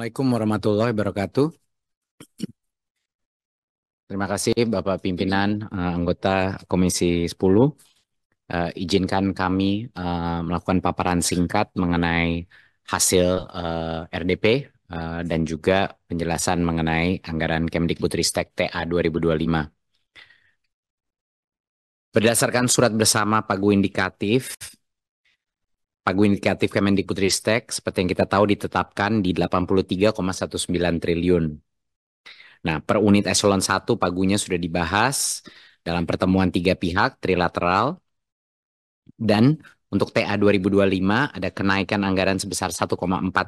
Assalamualaikum warahmatullahi wabarakatuh. Terima kasih Bapak Pimpinan uh, anggota Komisi 10. Uh, eh, izinkan kami uh, melakukan paparan singkat mengenai hasil uh, RDP uh, dan juga penjelasan mengenai anggaran Kemdikbudristek TA 2025. Berdasarkan surat bersama pagu indikatif pagu indikatif Kemendikbudristek seperti yang kita tahu ditetapkan di 83,19 triliun. Nah, per unit eselon 1 pagunya sudah dibahas dalam pertemuan tiga pihak trilateral dan untuk TA 2025 ada kenaikan anggaran sebesar 1,4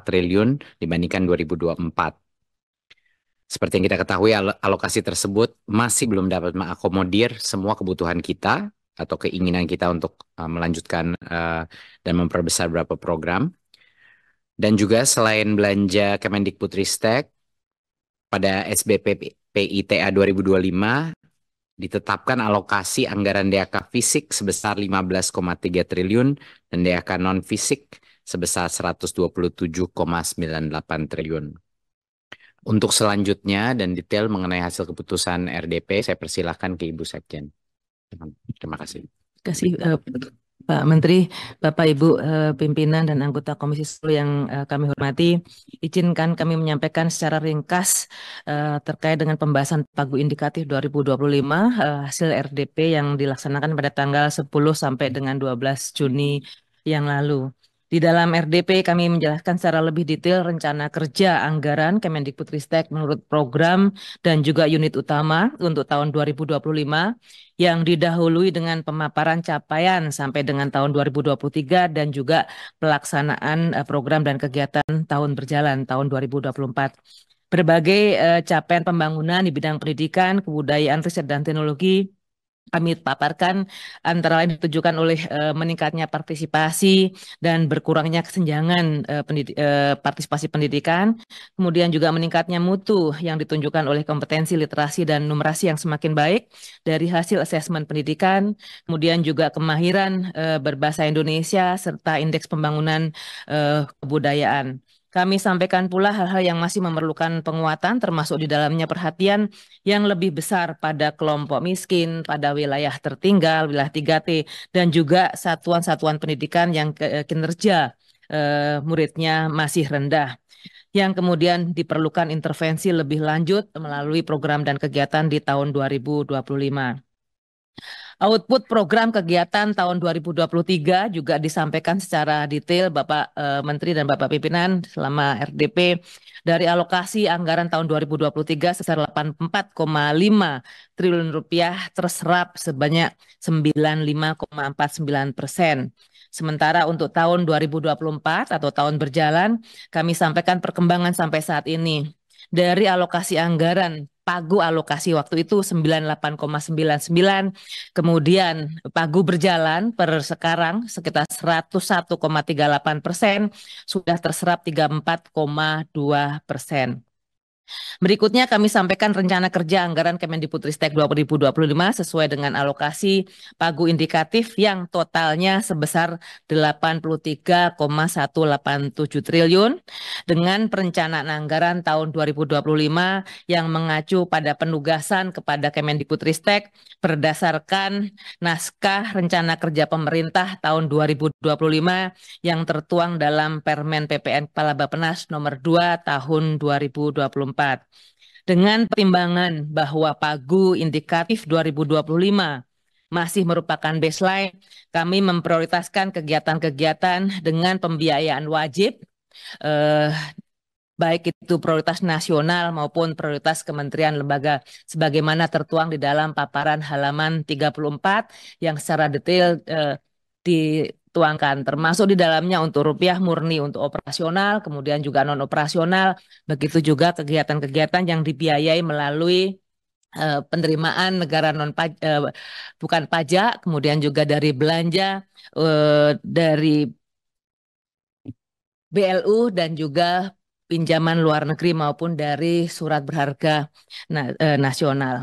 triliun dibandingkan 2024. Seperti yang kita ketahui, alokasi tersebut masih belum dapat mengakomodir semua kebutuhan kita, atau keinginan kita untuk uh, melanjutkan uh, dan memperbesar beberapa program. Dan juga selain belanja Kemendikbudristek pada SBP PITA 2025 ditetapkan alokasi anggaran DAK fisik sebesar 15,3 triliun dan DAK non fisik sebesar 127,98 triliun. Untuk selanjutnya dan detail mengenai hasil keputusan RDP, saya persilahkan ke Ibu Sekjen. Terima kasih. Terima kasih uh, Pak Menteri, Bapak Ibu uh, pimpinan dan anggota Komisi 10 yang uh, kami hormati, izinkan kami menyampaikan secara ringkas uh, terkait dengan pembahasan pagu indikatif 2025 uh, hasil RDP yang dilaksanakan pada tanggal 10 sampai dengan 12 Juni yang lalu. Di dalam RDP kami menjelaskan secara lebih detail rencana kerja anggaran Kemendikbudristek menurut program dan juga unit utama untuk tahun 2025 yang didahului dengan pemaparan capaian sampai dengan tahun 2023 dan juga pelaksanaan eh, program dan kegiatan tahun berjalan tahun 2024 berbagai eh, capaian pembangunan di bidang pendidikan, kebudayaan, riset dan teknologi kami paparkan antara lain ditujukan oleh e, meningkatnya partisipasi dan berkurangnya kesenjangan e, eh, pendid e, eh, partisipasi pendidikan, kemudian juga meningkatnya mutu yang ditunjukkan oleh kompetensi literasi dan numerasi yang semakin baik dari hasil asesmen pendidikan, kemudian juga kemahiran e, berbahasa Indonesia serta indeks pembangunan e, kebudayaan. Kami sampaikan pula hal-hal yang masih memerlukan penguatan termasuk di dalamnya perhatian yang lebih besar pada kelompok miskin, pada wilayah tertinggal, wilayah 3T, dan juga satuan-satuan pendidikan yang eh, kinerja eh, muridnya masih rendah yang kemudian diperlukan intervensi lebih lanjut melalui program dan kegiatan di tahun 2025. Output program kegiatan tahun 2023 juga disampaikan secara detail Bapak eh, Menteri dan Bapak Pimpinan selama RDP dari alokasi anggaran tahun 2023 sebesar 84,5 triliun rupiah terserap sebanyak 95,49 persen. Sementara untuk tahun 2024 atau tahun berjalan, kami sampaikan perkembangan sampai saat ini dari alokasi anggaran pagu alokasi waktu itu 98,99 kemudian pagu berjalan per sekarang sekitar 101,38 persen sudah terserap 34,2 persen Berikutnya kami sampaikan rencana kerja anggaran Kemendiputristek 2025 sesuai dengan alokasi pagu indikatif yang totalnya sebesar 83,187 triliun dengan perencanaan anggaran tahun 2025 yang mengacu pada penugasan kepada Kemendiputristek berdasarkan naskah rencana kerja pemerintah tahun 2025 yang tertuang dalam Permen PPN Kepala Bapenas nomor 2 tahun 2024. 2024. Dengan pertimbangan bahwa pagu indikatif 2025 masih merupakan baseline, kami memprioritaskan kegiatan-kegiatan dengan pembiayaan wajib, eh, baik itu prioritas nasional maupun prioritas kementerian lembaga, sebagaimana tertuang di dalam paparan halaman 34 yang secara detail eh, di tuangkan termasuk di dalamnya untuk rupiah murni untuk operasional kemudian juga non operasional begitu juga kegiatan-kegiatan yang dibiayai melalui uh, penerimaan negara non paj eh, bukan pajak kemudian juga dari belanja uh, dari BLU dan juga pinjaman luar negeri maupun dari surat berharga na nasional.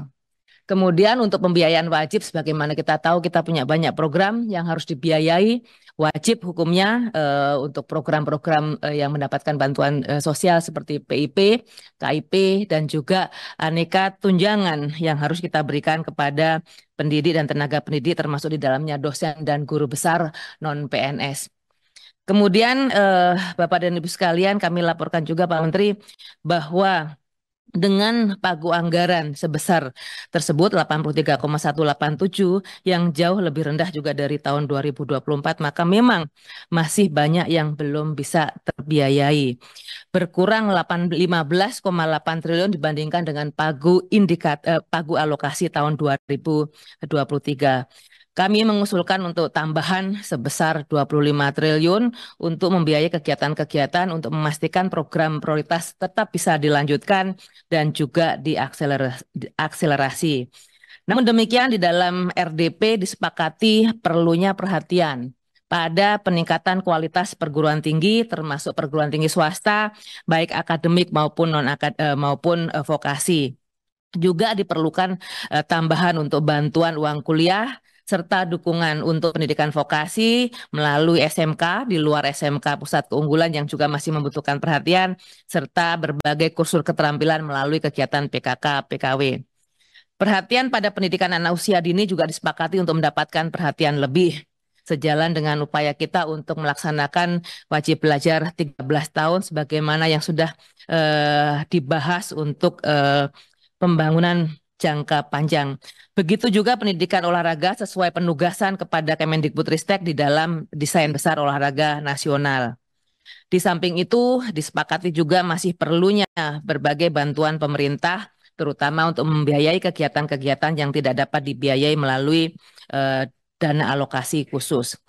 Kemudian untuk pembiayaan wajib, sebagaimana kita tahu kita punya banyak program yang harus dibiayai, wajib hukumnya uh, untuk program-program uh, yang mendapatkan bantuan uh, sosial seperti PIP, KIP, dan juga aneka tunjangan yang harus kita berikan kepada pendidik dan tenaga pendidik termasuk di dalamnya dosen dan guru besar non-PNS. Kemudian Bapak dan Ibu sekalian kami laporkan juga Pak Menteri bahwa dengan pagu anggaran sebesar tersebut 83,187 yang jauh lebih rendah juga dari tahun 2024 maka memang masih banyak yang belum bisa terbiayai berkurang 15,8 triliun dibandingkan dengan pagu indikat eh, pagu alokasi tahun 2023 kami mengusulkan untuk tambahan sebesar 25 triliun untuk membiayai kegiatan-kegiatan untuk memastikan program prioritas tetap bisa dilanjutkan dan juga diakselerasi. Namun demikian di dalam RDP disepakati perlunya perhatian pada peningkatan kualitas perguruan tinggi termasuk perguruan tinggi swasta baik akademik maupun non -akad, eh, maupun eh, vokasi juga diperlukan eh, tambahan untuk bantuan uang kuliah serta dukungan untuk pendidikan vokasi melalui SMK di luar SMK Pusat Keunggulan yang juga masih membutuhkan perhatian serta berbagai kursus keterampilan melalui kegiatan PKK PKW. Perhatian pada pendidikan anak usia dini juga disepakati untuk mendapatkan perhatian lebih sejalan dengan upaya kita untuk melaksanakan wajib belajar 13 tahun sebagaimana yang sudah eh, dibahas untuk eh, pembangunan jangka panjang. Begitu juga pendidikan olahraga sesuai penugasan kepada Kemendikbudristek di dalam desain besar olahraga nasional. Di samping itu, disepakati juga masih perlunya berbagai bantuan pemerintah terutama untuk membiayai kegiatan-kegiatan yang tidak dapat dibiayai melalui eh, dana alokasi khusus.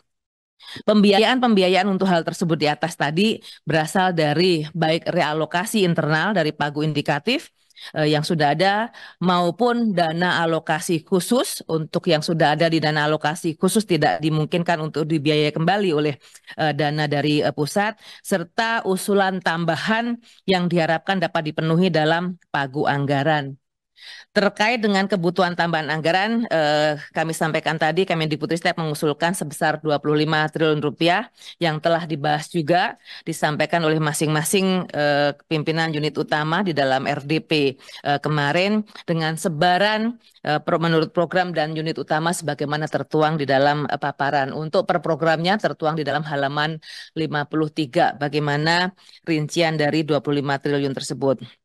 Pembiayaan-pembiayaan untuk hal tersebut di atas tadi berasal dari baik realokasi internal dari pagu indikatif Eh, yang sudah ada maupun dana alokasi khusus untuk yang sudah ada di dana alokasi khusus tidak dimungkinkan untuk dibiayai kembali oleh eh, dana dari eh, pusat serta usulan tambahan yang diharapkan dapat dipenuhi dalam pagu anggaran. Terkait dengan kebutuhan tambahan anggaran, eh, kami sampaikan tadi kami Step mengusulkan sebesar 25 triliun rupiah yang telah dibahas juga disampaikan oleh masing-masing eh, pimpinan unit utama di dalam RDP eh, kemarin dengan sebaran eh, menurut program dan unit utama sebagaimana tertuang di dalam eh, paparan. Untuk per programnya tertuang di dalam halaman 53 bagaimana rincian dari 25 triliun tersebut.